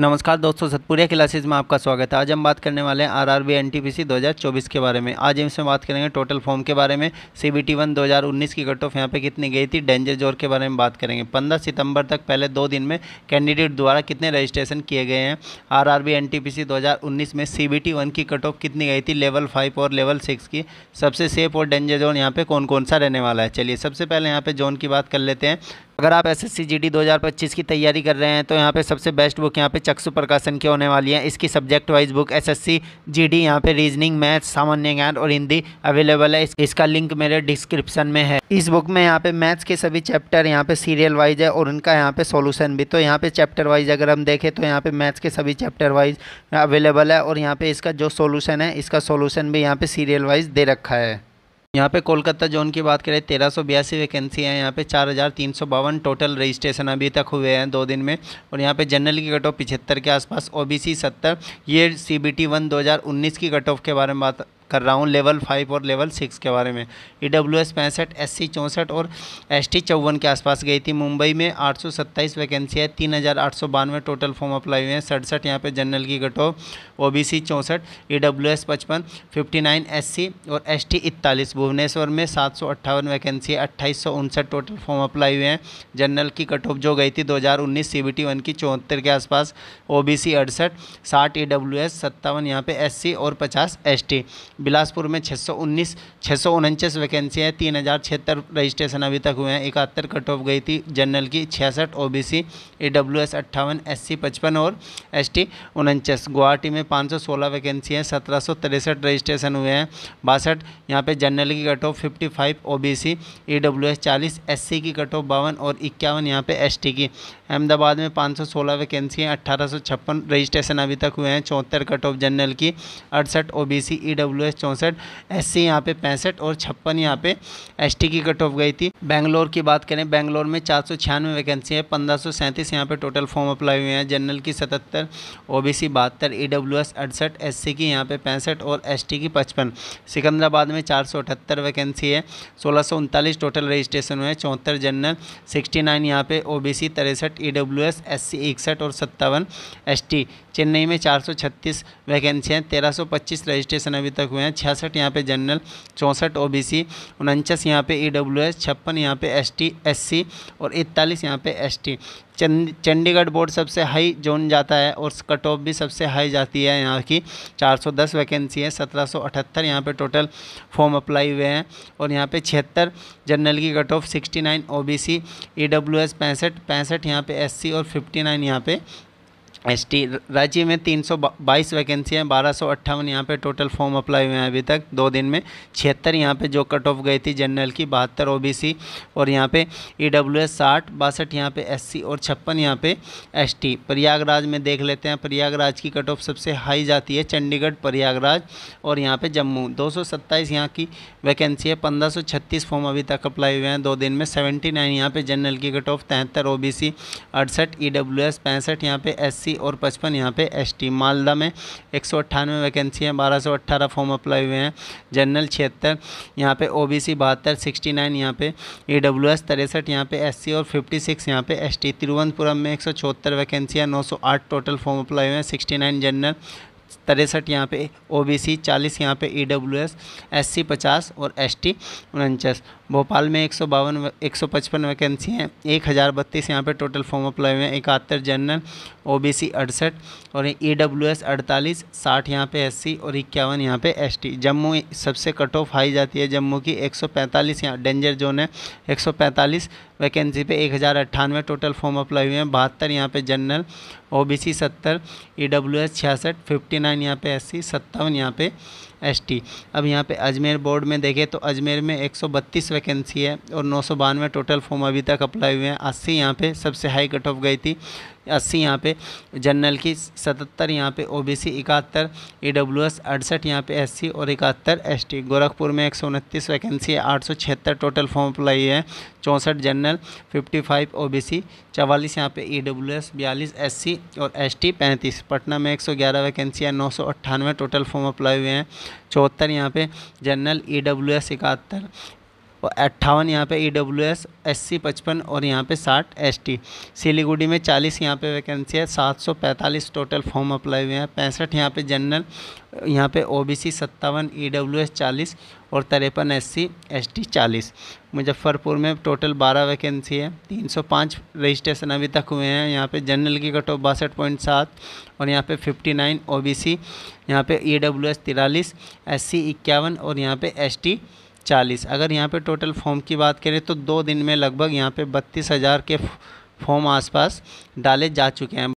नमस्कार दोस्तों सतपुरिया क्लासेज में आपका स्वागत है आज हम बात करने वाले हैं R R B N T P C दो हज़ार चौबीस के बारे में आज हम इसमें बात करेंगे टोटल फॉर्म के बारे में सी बी टी वन दो हज़ार उन्नीस की कट ऑफ यहाँ पे कितनी गई थी डेंजर जोर के बारे में बात करेंगे पंद्रह सितंबर तक पहले दो दिन में कैंडिडेट द्वारा कितने रजिस्ट्रेशन किए गए हैं R R B N T P C दो हज़ार उन्नीस में सी बी टी वन की कट ऑफ कितनी गई थी लेवल फाइव और लेवल सिक्स की सबसे सेफ और डेंजर जोन यहाँ पर कौन कौन सा रहने वाला है चलिए सबसे पहले यहाँ पर जोन की बात कर लेते हैं अगर आप S S C G D दो हज़ार पच्चीस की तैयारी कर रहे हैं तो यहाँ पे सबसे बेस्ट बुक यहाँ पे चक्षु प्रकाशन की होने वाली है इसकी subject wise book S S C G D यहाँ पे रीजनिंग मैथ सामान्य ज्ञान और हिंदी अवेलेबल है इसका लिंक मेरे डिस्क्रिप्शन में है इस बुक में यहाँ पे मैथ्स के सभी चैप्टर यहाँ पे सीरियल वाइज है और उनका यहाँ पे सोल्यूशन भी तो यहाँ पे चैप्टर वाइज अगर हम देखें तो यहाँ पे मैथ्स के सभी चैप्टर वाइज अवेलेबल है और यहाँ पे इसका जो सोल्यूशन है इसका सोल्यूशन भी यहाँ पे सीरियल वाइज दे रखा है यहाँ पे कोलकाता जोन की बात करें तेरह सौ बयासी वैकेंसी हैं यहाँ पे चार हज़ार तीन सौ बावन टोटल रजिस्ट्रेशन अभी तक हुए हैं दो दिन में और यहाँ पे जनरल की कट ऑफ पिछहत्तर के आसपास ओबीसी सत्तर ये सी बी टी वन दो हज़ार उन्नीस की कट ऑफ के बारे में बात कर रहा हूँ लेवल फाइव और लेवल सिक्स के बारे में ई डब्ल्यू एस पैंसठ एस सी चौंसठ और एस टी चौवन के आसपास गई थी मुंबई में आठ सौ सत्ताईस वैकेंसी है तीन हज़ार आठ सौ बानवे टोटल फॉर्म अप्लाई हुए हैं सड़सठ यहाँ पे जनरल की cut off O B C चौंसठ ई डब्ल्यू एस पचपन फिफ्टी नाइन एस सी और एस टी इकतालीस भुवनेश्वर में सात सौ अट्ठावन वैकेंसी है अट्ठाईस सौ उनसठ टोटल फॉर्म अप्लाई हुए हैं जनरल की कट ऑफ जो गई थी दो हज़ार उन्नीस सी बी टी वन की चौहत्तर के आसपास ओ बी सी अड़सठ साठ ई डब्ल्यू एस सत्तावन यहाँ पे एस सी और पचास एस टी बिलासपुर में छः सौ उन्नीस छः सौ उनचास वैकेंसी है तीन हज़ार छिहत्तर रजिस्ट्रेशन अभी तक हुए हैं इकहत्तर कट ऑफ गई थी जनरल की छियासठ O B C E W S अट्ठावन एस सी पचपन और एस टी उनचास गुवाहाटी में पाँच सौ सोलह वैकेंसी हैं सत्रह सौ तिरसठ रजिस्ट्रेशन हुए हैं बासठ यहाँ पे जनरल की cut off fifty five O B C E W S चालीस एस सी की कट ऑफ बावन और इक्यावन यहाँ पे एस टी की अहमदाबाद में पाँच सौ सोलह वैकेंसी हैं अट्ठारह सौ छप्पन रजिस्ट्रेशन अभी तक हुए हैं चौहत्तर कट ऑफ जनरल की अड़सठ O B C E W S चौंसठ एस सी यहाँ पे पैंसठ और छप्पन यहाँ पे एस टी की कट ऑफ गई थी बेंगलोर की बात करें बेंगलोर में चार सौ छियानवे वैकेंसी है पंद्रह सौ सैंतीस यहाँ पर टोटल फॉर्म अप्लाई हुए हैं जनरल की सतहत्तर ओ बी सी बहत्तर ई डब्ल्यू एस अड़सठ एस सी की यहाँ पर पैंसठ और एस टी की पचपन सिकंदराबाद में चार सौ अठहत्तर वैकेंसी है सोलह सौ उनतालीस टोटल रजिस्ट्रेशन हुए हैं चौहत्तर जनरल सिक्सटी नाइन यहाँ पे ओ बी सी तिरसठ E W S S C इकसठ और सत्तावन एस टी चेन्नई में 436 वैकेंसी हैं 1325 रजिस्ट्रेशन अभी तक हुए हैं छियासठ यहाँ पे जनरल चौंसठ ओ बी सी उनचास यहाँ पे ई डब्ल्यू एस छप्पन यहाँ पे एस टी एस सी और इकतालीस यहाँ पे एस टी चंडीगढ़ बोर्ड सबसे हाई जोन जाता है और कट ऑफ भी सबसे हाई जाती है यहाँ की 410 वैकेंसी है 1778 यहाँ पर टोटल फॉर्म अप्लाई हुए हैं और यहाँ पे छिहत्तर जनरल की cut off sixty nine O B C E W S पैंसठ पैंसठ यहाँ पे सी और नाइन यहाँ पे एसटी राज्य में 322 वैकेंसी हैं बारह सौ अट्ठावन यहाँ पर टोटल फॉर्म अप्लाई हुए हैं अभी तक दो दिन में छिहत्तर यहाँ पे जो कट ऑफ गई थी जनरल की बहत्तर ओबीसी और यहाँ पे डब्ल्यू e एस साठ बासठ यहाँ पर एस और छप्पन यहाँ पे एसटी प्रयागराज में देख लेते हैं प्रयागराज की कट ऑफ सबसे हाई जाती है चंडीगढ़ प्रयागराज और यहाँ पर जम्मू दो सौ सत्ताईस यहाँ की वैकेंसी है पंद्रह सौ छत्तीस फॉर्म अभी तक अप्लाई हुए हैं दो दिन में सेवेंटी नाइन यहाँ जनरल की कट ऑफ तिहत्तर ओ बी सी अड़सठ ई डब्ल्यू एस पैंसठ यहाँ पे एस वैकेंसी और पचपन यहाँ पे एसटी मालदा में एक सौ अट्ठानवे वैकेंसी हैं बारह सौ अट्ठारह फॉर्म अप्लाई हुए हैं जनरल छिहत्तर यहाँ पे ओ बी सी बहत्तर सिक्सटी नाइन यहाँ पे ई डब्ल्यू एस तिरसठ यहाँ पे एस सी और फिफ्टी सिक्स यहाँ पे एस टी तिरुवनंतपुरम में एक सौ चौहत्तर है नौ सौ आठ टोटल फॉर्म अप्लाई हुए हैं सिक्सटी नाइन जनरल तिरसठ यहाँ पे ओ बी सी चालीस यहाँ पे E W S S C पचास और एस टी उनचास भोपाल में एक सौ बावन एक सौ पचपन वैकेंसी हैं एक हज़ार बत्तीस यहाँ पर टोटल फॉर्म अप्लाई हुए हैं इकहत्तर जनरल ओ बी सी अड़सठ और ई डब्ल्यू एस अड़तालीस साठ यहाँ पे एस सी और इक्यावन यहाँ पे एस टी जम्मू सबसे कट ऑफ हाई जाती है जम्मू की एक सौ पैंतालीस यहाँ डेंजर जोन है एक सौ पैंतालीस वैकेंसी पे एक हज़ार अट्ठानवे टोटल फॉर्म अप्लाई हुए हैं बहत्तर यहाँ पे जनरल ओबीसी सत्तर ई डब्ल्यू एस छियासठ फिफ्टी नाइन यहाँ पे सी सत्तावन यहाँ पे एसटी अब यहाँ पे अजमेर बोर्ड में देखें तो अजमेर में एक सौ बत्तीस वैकेंसी है और नौ सौ बानवे टोटल फॉर्म अभी तक अप्लाई हुए हैं अस्सी यहाँ पे सबसे हाई कट ऑफ गई थी अस्सी यहाँ पे जनरल की सतहत्तर यहाँ पे ओबीसी इकहत्तर डब्ल्यू एस अड़सठ यहाँ पे एससी और इकहत्तर एसटी गोरखपुर में एक सौ उनतीस वैकेंसी है आठ सौ छिहत्तर टोटल फॉर्म अप्लाई है चौंसठ general fifty five O B C चवालीस यहाँ पे ई डब्ल्यू एस बयालीस एस सी और एस टी पैंतीस पटना में एक सौ ग्यारह वैकेंसी है नौ सौ अट्ठानवे टोटल फॉर्म अप्लाई हुए हैं चौहत्तर यहाँ पे जनरल ई डब्ल्यू एस इकहत्तर और अट्ठावन यहाँ पे E W S S C पचपन और यहाँ पे साठ एस टी सिलीगुड़ी में चालीस यहाँ पे वैकेंसी है सात सौ पैंतालीस टोटल फॉर्म अप्लाई हुए हैं पैंसठ यहाँ पे जनरल यहाँ पे ओबीसी सत्तावन ई डब्ल्यू एस चालीस और तिरपन एस सी एस टी चालीस मुजफ्फरपुर में टोटल बारह वैकेंसी है तीन सौ पाँच रजिस्ट्रेशन अभी तक हुए हैं यहाँ पे जनरल की कट ऑफ बासठ पॉइंट सात और यहाँ पे fifty nine O B C यहाँ पे ई डब्ल्यू एस तिरालीस एस सी इक्यावन और यहाँ पे एस टी चालीस अगर यहाँ पे टोटल फॉर्म की बात करें तो दो दिन में लगभग यहाँ पे बत्तीस हज़ार के फॉर्म आसपास डाले जा चुके हैं